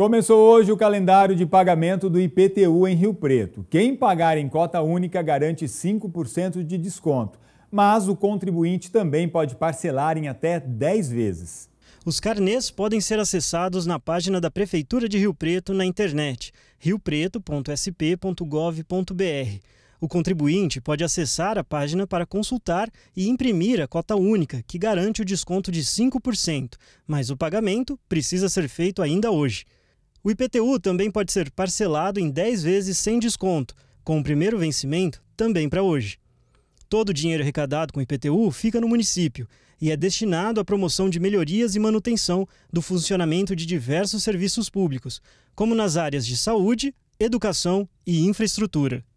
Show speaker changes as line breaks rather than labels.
Começou hoje o calendário de pagamento do IPTU em Rio Preto. Quem pagar em cota única garante 5% de desconto, mas o contribuinte também pode
parcelar em até 10 vezes. Os carnês podem ser acessados na página da Prefeitura de Rio Preto na internet, riopreto.sp.gov.br. O contribuinte pode acessar a página para consultar e imprimir a cota única, que garante o desconto de 5%, mas o pagamento precisa ser feito ainda hoje. O IPTU também pode ser parcelado em 10 vezes sem desconto, com o primeiro vencimento também para hoje. Todo o dinheiro arrecadado com o IPTU fica no município e é destinado à promoção de melhorias e manutenção do funcionamento de diversos serviços públicos, como nas áreas de saúde, educação e infraestrutura.